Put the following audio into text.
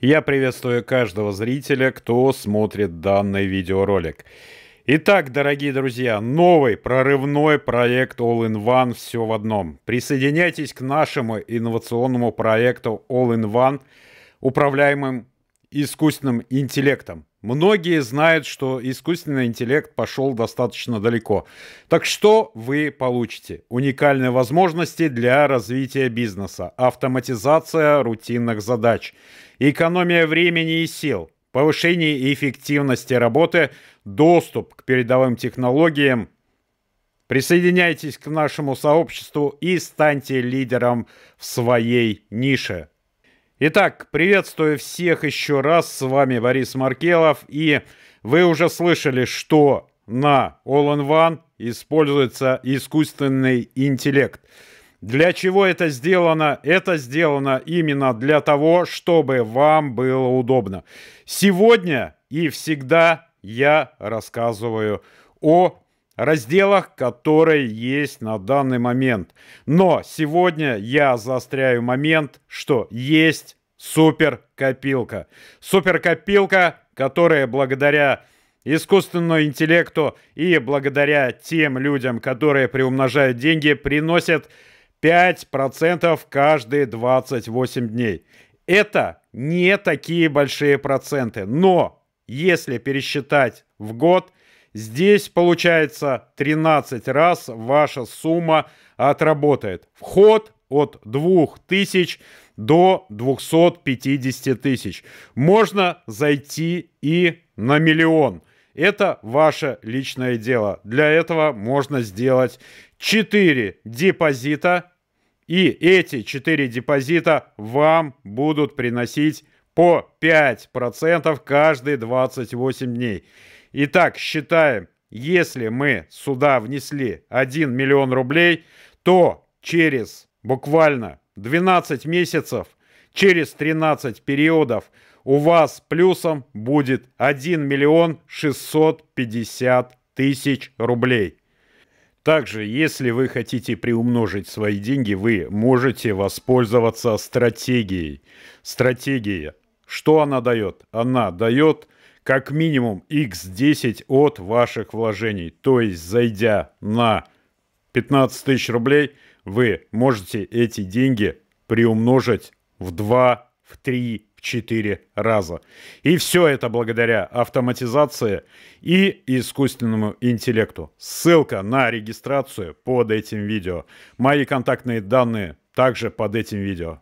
Я приветствую каждого зрителя, кто смотрит данный видеоролик. Итак, дорогие друзья, новый прорывной проект All-in-One «Все в одном». Присоединяйтесь к нашему инновационному проекту All-in-One, управляемым искусственным интеллектом. Многие знают, что искусственный интеллект пошел достаточно далеко. Так что вы получите? Уникальные возможности для развития бизнеса, автоматизация рутинных задач, экономия времени и сил, повышение эффективности работы, доступ к передовым технологиям. Присоединяйтесь к нашему сообществу и станьте лидером в своей нише. Итак, приветствую всех еще раз. С вами Борис Маркелов. И вы уже слышали, что на All in One используется искусственный интеллект. Для чего это сделано? Это сделано именно для того, чтобы вам было удобно. Сегодня и всегда я рассказываю о разделах, которые есть на данный момент. Но сегодня я заостряю момент, что есть суперкопилка. Суперкопилка, которая благодаря искусственному интеллекту и благодаря тем людям, которые приумножают деньги, приносят 5% каждые 28 дней. Это не такие большие проценты, но если пересчитать в год – Здесь получается 13 раз ваша сумма отработает. Вход от 2000 до 250 тысяч. Можно зайти и на миллион. Это ваше личное дело. Для этого можно сделать 4 депозита. И эти 4 депозита вам будут приносить по 5% каждые 28 дней. Итак, считаем, если мы сюда внесли 1 миллион рублей, то через буквально 12 месяцев, через 13 периодов у вас плюсом будет 1 миллион 650 тысяч рублей. Также, если вы хотите приумножить свои деньги, вы можете воспользоваться стратегией. Стратегия. Что она дает? Она дает как минимум x10 от ваших вложений. То есть, зайдя на 15 тысяч рублей, вы можете эти деньги приумножить в 2, в 3, в 4 раза. И все это благодаря автоматизации и искусственному интеллекту. Ссылка на регистрацию под этим видео. Мои контактные данные также под этим видео.